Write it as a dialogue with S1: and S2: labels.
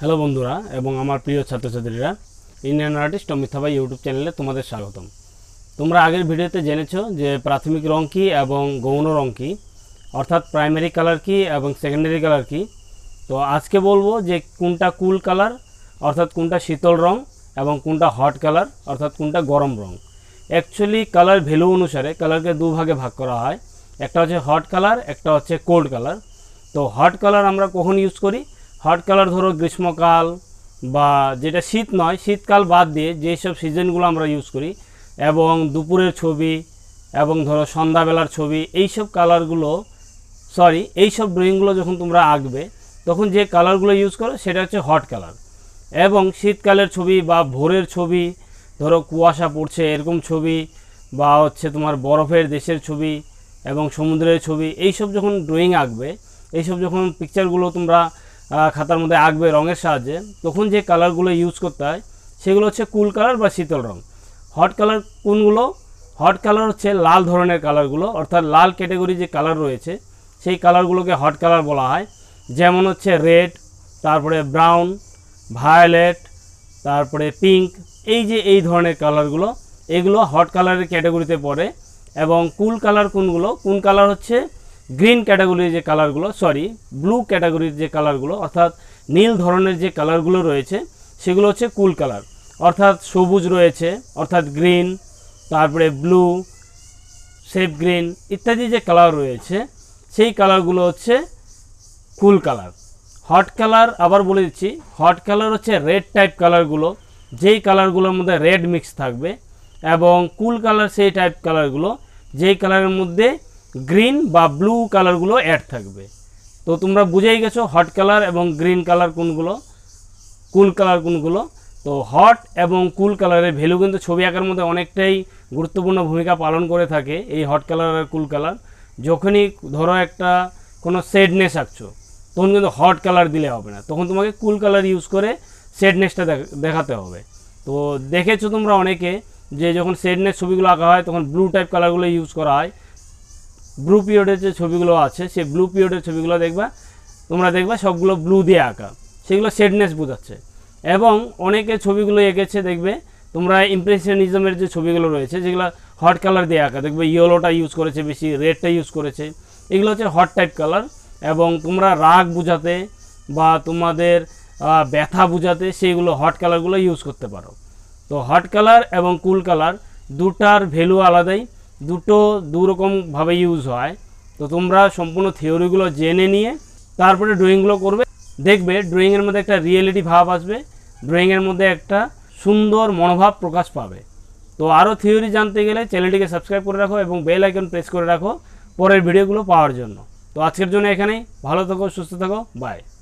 S1: hello বন্ধুরা এবং আমার প্রিয় ছাত্রছাত্রীরা ইন্ডিয়ান আর্টিস্ট অমিতাভাই ইউটিউব চ্যানেলে তোমাদের স্বাগতম তোমরা আগের ভিডিওতে জেনেছো যে প্রাথমিক রং কী এবং গৌণ রং কী অর্থাৎ প্রাইমারি কালার কী এবং সেকেন্ডারি কালার কী তো আজকে বলবো যে কোনটা কুল কালার অর্থাৎ কোনটা শীতল রং এবং কোনটা হট কালার অর্থাৎ কোনটা গরম রং অ্যাকচুয়ালি কালার ভ্যালু অনুসারে কালারকে দুভাগে ভাগ করা হয় একটা হচ্ছে হট কালার একটা হচ্ছে কোল্ড কালার তো হট কালার আমরা কখন ইউজ করি হট কালার ধরো গ্রীষ্মকাল বা যেটা শীত নয় শীতকাল বাদ দিয়ে যেসব সিজনগুলো আমরা ইউজ করি এবং দুপুরের ছবি এবং ধরো সন্ধ্যাবেলার ছবি এইসব কালারগুলো সরি এইসব ড্রয়িংগুলো যখন তোমরা আঁকবে তখন যে কালারগুলো ইউজ করো সেটা হচ্ছে হট কালার এবং শীতকালের ছবি বা ভোরের ছবি ধরো কুয়াশা পড়ছে এরকম ছবি বা হচ্ছে তোমার বরফের দেশের ছবি এবং সমুদ্রের ছবি এইসব যখন ড্রয়িং আঁকবে এইসব যখন পিকচারগুলো তোমরা খাতার মধ্যে আঁকবে রঙের সাহায্যে তখন যে কালারগুলো ইউজ করতে হয় সেগুলো হচ্ছে কুল কালার বা শীতল রঙ হট কালার কোনগুলো হট কালার হচ্ছে লাল ধরনের কালারগুলো অর্থাৎ লাল ক্যাটাগরি যে কালার রয়েছে সেই কালারগুলোকে হট কালার বলা হয় যেমন হচ্ছে রেড তারপরে ব্রাউন ভায়োলেট তারপরে পিঙ্ক এই যে এই ধরনের কালারগুলো এগুলো হট কালারের ক্যাটাগরিতে পড়ে এবং কুল কালার কোনগুলো কোন কালার হচ্ছে গ্রিন ক্যাটাগরির যে কালারগুলো সরি ব্লু ক্যাটাগরির যে কালারগুলো অর্থাৎ নীল ধরনের যে কালারগুলো রয়েছে সেগুলো হচ্ছে কুল কালার অর্থাৎ সবুজ রয়েছে অর্থাৎ গ্রিন তারপরে ব্লু সেফ গ্রিন ইত্যাদি যে কালার রয়েছে সেই কালারগুলো হচ্ছে কুল কালার হট কালার আবার বলে দিচ্ছি হট কালার হচ্ছে রেড টাইপ কালারগুলো যেই কালারগুলোর মধ্যে রেড মিক্স থাকবে এবং কুল কালার সেই টাইপ কালারগুলো যেই কালারের মধ্যে গ্রিন বা ব্লু কালারগুলো অ্যাড থাকবে তো তোমরা বুঝেই গেছো হট কালার এবং গ্রিন কালার কোনগুলো কুল কালার কোনগুলো তো হট এবং কুল কালারের ভ্যালু কিন্তু ছবি আঁকার মধ্যে অনেকটাই গুরুত্বপূর্ণ ভূমিকা পালন করে থাকে এই হট কালার আর কুল কালার যখনই ধরো একটা কোনো শেডনেস আঁকছো তখন কিন্তু হট কালার দিলে হবে না তখন তোমাকে কুল কালার ইউজ করে শেডনেসটা দেখাতে হবে তো দেখেছো তোমরা অনেকে যে যখন শেডনেস ছবিগুলো আঁকা হয় তখন ব্লু টাইপ কালারগুলো ইউজ করা হয় ব্লু পিরিয়ডের যে ছবিগুলো আছে সেই ব্লু পিরিয়ডের ছবিগুলো দেখবা তোমরা দেখবা সবগুলো ব্লু দিয়ে আঁকা সেগুলো সেডনেস বোঝাচ্ছে এবং অনেকে ছবিগুলো এঁকেছে দেখবে তোমরা ইমপ্রেশনিজমের যে ছবিগুলো রয়েছে যেগুলো হট কালার দিয়ে আঁকা দেখবে ইয়েলোটা ইউজ করেছে বেশি রেডটা ইউজ করেছে এগুলো হচ্ছে হট টাইপ কালার এবং তোমরা রাগ বোঝাতে বা তোমাদের ব্যথা বোঝাতে সেইগুলো হট কালারগুলো ইউজ করতে পারো তো হট কালার এবং কুল কালার দুটার ভ্যালু আলাদাই দুটো দুরকমভাবে ইউজ হয় তো তোমরা সম্পূর্ণ থিওরিগুলো জেনে নিয়ে তারপরে ড্রয়িংগুলো করবে দেখবে ড্রয়িংয়ের মধ্যে একটা রিয়েলিটি ভাব আসবে ড্রয়িংয়ের মধ্যে একটা সুন্দর মনোভাব প্রকাশ পাবে তো আরও থিওরি জানতে গেলে চ্যানেলটিকে সাবস্ক্রাইব করে রাখো এবং বেল আইকন প্রেস করে রাখো পরের ভিডিওগুলো পাওয়ার জন্য তো আজকের জন্য এখানেই ভালো থাকো সুস্থ থাকো বাই